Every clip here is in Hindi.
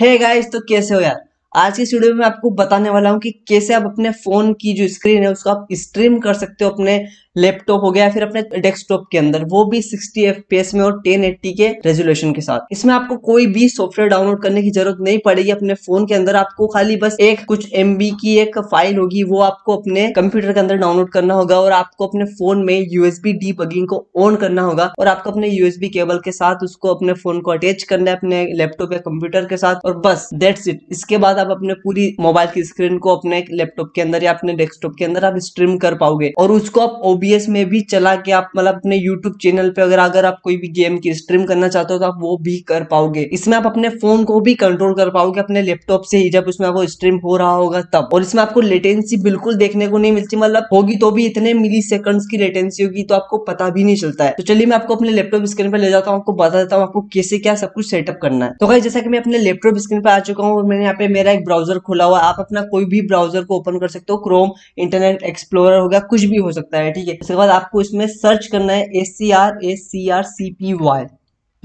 है hey गाइस तो कैसे हो यार आज की स्टूडियो में आपको बताने वाला हूँ कि कैसे आप अपने फोन की जो स्क्रीन है उसको आप स्ट्रीम कर सकते हो अपने लैपटॉप हो गया फिर अपने डेस्कटॉप के अंदर वो भी 60 एफ में और 1080 के रेजोल्यूशन के साथ इसमें आपको कोई भी सॉफ्टवेयर डाउनलोड करने की जरूरत नहीं पड़ेगी अपने फोन के अंदर आपको खाली बस एक कुछ एम की एक फाइल होगी वो आपको अपने कंप्यूटर के अंदर डाउनलोड करना होगा और आपको अपने फोन में यूएसबी डीबगिंग को ऑन करना होगा और आपको अपने यूएसबी केबल के साथ उसको अपने फोन को अटैच करना है अपने लैपटॉप या कंप्यूटर के साथ और बस डेट्स इट इसके बाद आप अपने पूरी मोबाइल की स्क्रीन को अपने लैपटॉप के अंदर या अपने डेस्कटॉप के अंदर आप स्ट्रीम कर पाओगे और उसको आप ओबीएस में भी चला के आप मतलब अपने यूट्यूब चैनल पे अगर अगर आप कोई भी गेम की स्ट्रीम करना चाहते हो तो आप वो भी कर पाओगे इसमें आप अपने फोन को भी कंट्रोल कर पाओगे अपने लैपटॉप से ही जब उसमें आपको स्ट्रीम हो रहा होगा तब और इसमें आपको लेटेंसी बिल्कुल देखने को नहीं मिलती मतलब होगी तो भी इतने मिली की लेटेंसी होगी तो आपको पता भी नहीं चलता है तो चलिए मैं आपको अपने लैपटॉप स्क्रीन पर ले जाता हूँ आपको बता देता हूँ आपको कैसे क्या सब कुछ सेटअप करना है तो जैसा कि मैं अपने लैपटॉप स्क्रीन पर आ चुका हूँ मैंने यहाँ पे मेरा एक ब्राउजर खुला हुआ आप अपना कोई भी ब्राउजर को ओपन कर सकते हो क्रोम इंटरनेट एक्सप्लोरर हो गया कुछ भी हो सकता है ठीक है उसके बाद आपको इसमें सर्च करना है S C R S C R C P Y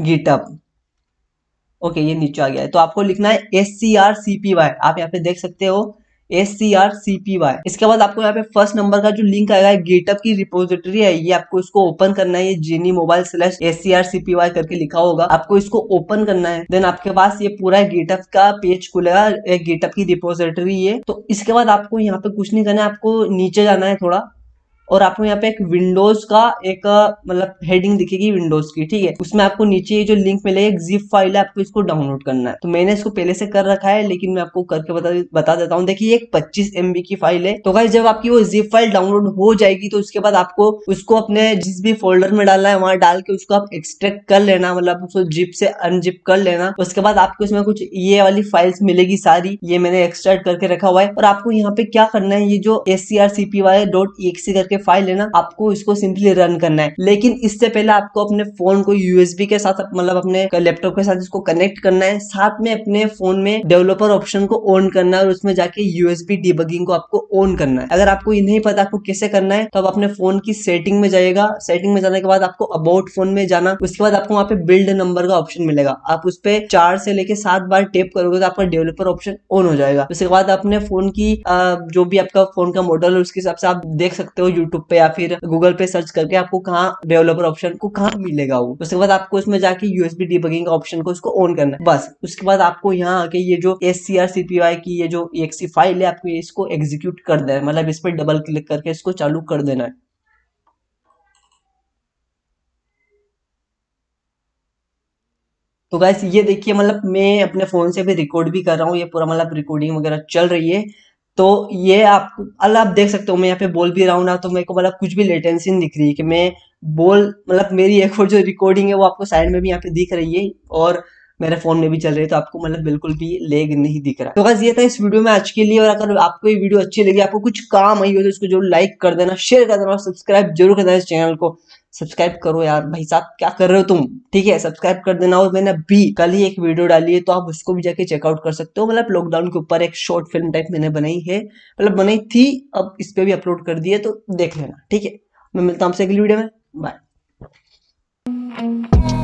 GitHub okay ये नीचे आ गया है तो आपको लिखना है S C R C P Y आप यहाँ पे देख सकते हो S C R C P Y इसके बाद आपको यहाँ पे फर्स्ट नंबर का जो लिंक आएगा गेटअप की रिपोजिटरी है ये आपको इसको ओपन करना है ये Genymobile slash S C R C P Y करके लिखा होगा आपको इसको ओपन करना है देन आपके पास ये पूरा गेटअप का पेज खुलेगा गेटअप की रिपोजिटरी ये तो इसके बाद आपको यहाँ पे कुछ नहीं करना है आपको नीचे जाना है थोड़ा और आपको यहाँ पे एक विंडोज का एक मतलब हेडिंग दिखेगी विंडोज की ठीक है उसमें आपको नीचे ये जो लिंक मिलेगी जिप फाइल है आपको इसको डाउनलोड करना है तो मैंने इसको पहले से कर रखा है लेकिन मैं आपको करके बता बता देता हूँ देखिए एक पच्चीस एम की फाइल है तो गाइस जब आपकी वो जिप फाइल डाउनलोड हो जाएगी तो उसके बाद आपको उसको अपने जिस भी फोल्डर में डालना है वहां डाल के उसको आप एक्सट्रैक्ट कर लेना मतलब उसको जिप से अनजिप कर लेना उसके बाद आपको इसमें कुछ ये वाली फाइल्स मिलेगी सारी ये मैंने एक्सट्रैक्ट करके रखा हुआ है और आपको यहाँ पे क्या करना है ये जो S C R C P Y dot E करके फाइल है ना आपको इसको सिंपली रन करना है लेकिन इससे पहले आपको अपने फोन को यूएसबी के साथ मतलब अपने लैपटॉप के साथ इसको कनेक्ट करना है साथ में अपने फोन में डेवलपर ऑप्शन को ऑन करना है और उसमें जाके यूएसबी डिबगिंग को आपको ऑन करना है अगर आपको ये नहीं पता आपको कैसे करना है तो आप अपने फोन की सेटिंग में जाएगा सेटिंग में जाने के बाद आपको अबाउट फोन में जाना उसके बाद आपको वहाँ पे बिल्ड नंबर का ऑप्शन मिलेगा आप उस पर चार से लेकर सात बार टेप करोगे तो आपका डेवलपर ऑप्शन ऑन हो जाएगा उसके बाद अपने फोन की जो भी आपका फोन का मॉडल है उसके हिसाब से आप देख सकते हो यूट्यूब यूट्यूब पे या फिर गूगल पे सर्च करके आपको कहा डेवलपर ऑप्शन को कहा मिलेगा वो उसके बाद आपको इसमें जाके यूएसबी डिबगिंग ऑप्शन को इसको ऑन करना है बस उसके बाद आपको यहाँ आके ये जो एस सी आर की ये जो एक्सी फाइल है आपको इसको एग्जीक्यूट कर देना है मतलब इस पर डबल क्लिक करके इसको चालू कर देना है तो गाइस ये देखिए मतलब मैं अपने फ़ोन से भी रिकॉर्ड भी कर रहा हूँ ये पूरा मतलब रिकॉर्डिंग वगैरह चल रही है तो ये आप अल्लाह आप देख सकते हो मैं यहाँ पे बोल भी रहा हूँ ना तो मेरे को मतलब कुछ भी लेटेंसी दिख रही है कि मैं बोल मतलब मेरी एक और जो रिकॉर्डिंग है वो आपको साइड में भी यहाँ पे दिख रही है और मेरे फोन में भी चल रही है तो आपको मतलब बिल्कुल भी लेग नहीं दिख रहा तो बस ये था इस वीडियो में आज के लिए और अगर आपको ये वीडियो अच्छी लगी आपको कुछ काम आई हो तो इसको जरूर लाइक कर देना शेयर कर देना और सब्सक्राइब जरूर कर देना इस चैनल को सब्सक्राइब करो यार भाई साहब क्या कर रहे हो तुम ठीक है सब्सक्राइब कर देना और मैंने भी कल ही एक वीडियो डाली है तो आप उसको भी जाके चेकआउट कर सकते हो मतलब लॉकडाउन के ऊपर एक शॉर्ट फिल्म टाइप मैंने बनाई है मतलब बनाई थी अब इस पर भी अपलोड कर दी है तो देख लेना ठीक है मैं मिलता हूँ आपसे अगली वीडियो में बाय